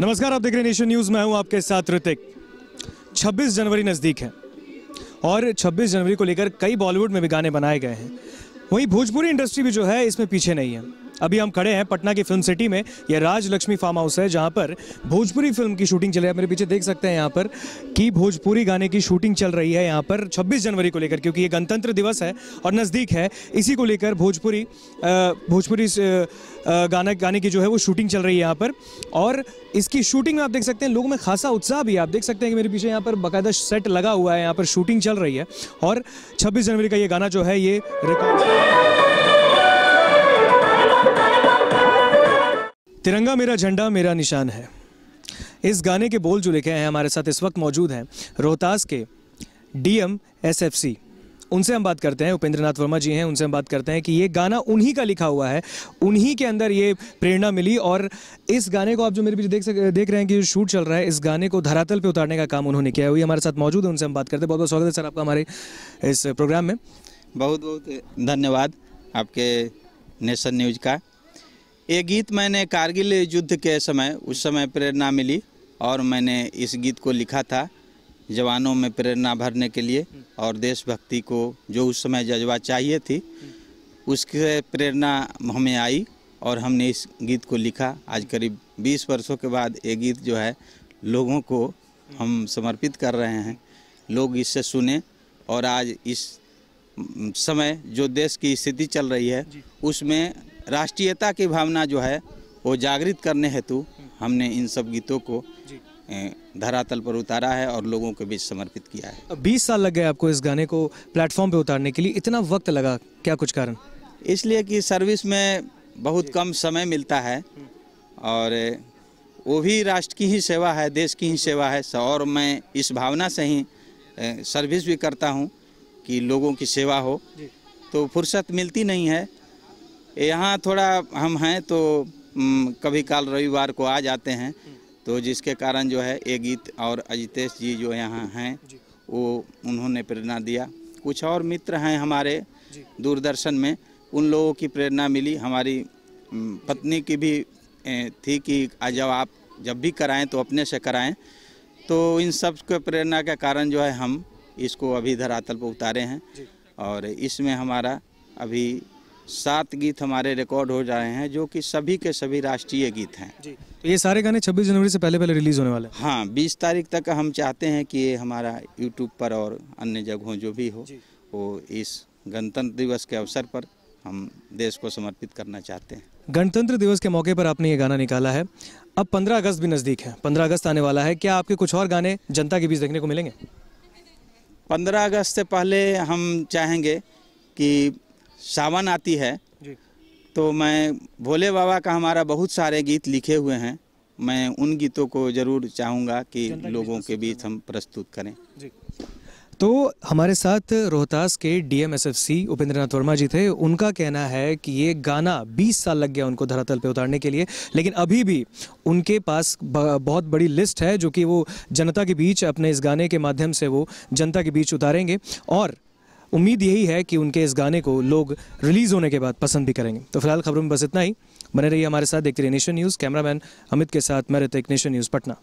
नमस्कार आप देख रहे नेशन न्यूज मैं हूं आपके साथ ऋतिक 26 जनवरी नज़दीक है और 26 जनवरी को लेकर कई बॉलीवुड में भी गाने बनाए गए हैं वहीं भोजपुरी इंडस्ट्री भी जो है इसमें पीछे नहीं है अभी हम खड़े हैं पटना की फिल्म सिटी में यह राज लक्ष्मी फार्म हाउस है जहाँ पर भोजपुरी फिल्म की शूटिंग चल रही है मेरे पीछे देख सकते हैं यहाँ पर कि भोजपुरी गाने की शूटिंग चल रही है यहाँ पर 26 जनवरी को लेकर क्योंकि ये गणतंत्र दिवस है और नज़दीक है इसी को लेकर भोजपुरी भोजपुरी गाना गाने की जो है वो शूटिंग चल रही है यहाँ पर और इसकी शूटिंग में आप देख सकते हैं लोगों में खासा उत्साह भी है आप देख सकते हैं कि मेरे पीछे यहाँ पर बाकायदा सेट लगा हुआ है यहाँ पर शूटिंग चल रही है और छब्बीस जनवरी का ये गाना जो है ये रिकॉर्ड तिरंगा मेरा झंडा मेरा निशान है इस गाने के बोल जो लिखे हैं हमारे साथ इस वक्त मौजूद हैं रोहतास के डीएम एसएफसी उनसे हम बात करते हैं उपेंद्र नाथ वर्मा जी हैं उनसे हम बात करते हैं कि ये गाना उन्हीं का लिखा हुआ है उन्हीं के अंदर ये प्रेरणा मिली और इस गाने को आप जो मेरे पीछे देख सक देख रहे हैं कि शूट चल रहा है इस गाने को धरातल पर उतारने का काम उन्होंने किया हुई हमारे साथ मौजूद है उनसे हम बात करते हैं बहुत बहुत स्वागत है सर आपका हमारे इस प्रोग्राम में बहुत बहुत धन्यवाद आपके नेशन न्यूज का ये गीत मैंने कारगिल युद्ध के समय उस समय प्रेरणा मिली और मैंने इस गीत को लिखा था जवानों में प्रेरणा भरने के लिए और देशभक्ति को जो उस समय जज्बा चाहिए थी उसके प्रेरणा हमें आई और हमने इस गीत को लिखा आज करीब 20 वर्षों के बाद ये गीत जो है लोगों को हम समर्पित कर रहे हैं लोग इससे सुने और आज इस समय जो देश की स्थिति चल रही है उसमें राष्ट्रीयता की भावना जो है वो जागृत करने हेतु हमने इन सब गीतों को धरातल पर उतारा है और लोगों के बीच समर्पित किया है बीस साल लग गए आपको इस गाने को प्लेटफॉर्म पे उतारने के लिए इतना वक्त लगा क्या कुछ कारण इसलिए कि सर्विस में बहुत कम समय मिलता है और वो भी राष्ट्र की ही सेवा है देश की ही सेवा है और मैं इस भावना से ही सर्विस भी करता हूँ कि लोगों की सेवा हो तो फुर्सत मिलती नहीं है यहाँ थोड़ा हम हैं तो कभी काल रविवार को आ जाते हैं तो जिसके कारण जो है ये गीत और अजितेश जी जो यहाँ हैं वो उन्होंने प्रेरणा दिया कुछ और मित्र हैं हमारे दूरदर्शन में उन लोगों की प्रेरणा मिली हमारी पत्नी की भी थी कि जब आप जब भी कराएं तो अपने से कराएं तो इन सब के प्रेरणा के कारण जो है हम इसको अभी धरातल पर उतारे हैं और इसमें हमारा अभी सात गीत हमारे रिकॉर्ड हो जाए हैं जो कि सभी के सभी राष्ट्रीय गीत हैं जी तो ये सारे गाने 26 जनवरी से पहले पहले रिलीज होने वाले हाँ 20 तारीख तक हम चाहते हैं कि ये हमारा यूट्यूब पर और अन्य जगहों जो भी हो वो इस गणतंत्र दिवस के अवसर पर हम देश को समर्पित करना चाहते हैं गणतंत्र दिवस के मौके पर आपने ये गाना निकाला है अब 15 अगस्त भी नज़दीक है 15 अगस्त आने वाला है क्या आपके कुछ और गाने जनता के बीच देखने को मिलेंगे 15 अगस्त से पहले हम चाहेंगे कि सावन आती है तो मैं भोले बाबा का हमारा बहुत सारे गीत लिखे हुए हैं मैं उन गीतों को जरूर चाहूँगा कि लोगों के बीच हम प्रस्तुत करें तो हमारे साथ रोहतास के डीएमएसएफसी उपेंद्रनाथ वर्मा जी थे उनका कहना है कि ये गाना 20 साल लग गया उनको धरातल पे उतारने के लिए लेकिन अभी भी उनके पास बहुत बड़ी लिस्ट है जो कि वो जनता के बीच अपने इस गाने के माध्यम से वो जनता के बीच उतारेंगे और उम्मीद यही है कि उनके इस गाने को लोग रिलीज़ होने के बाद पसंद भी करेंगे तो फिलहाल खबरों में बस इतना ही बने रहिए हमारे साथ देखते रहिए नेशन न्यूज़ कैमरामैन अमित के साथ मैं एक नेशन न्यूज़ पटना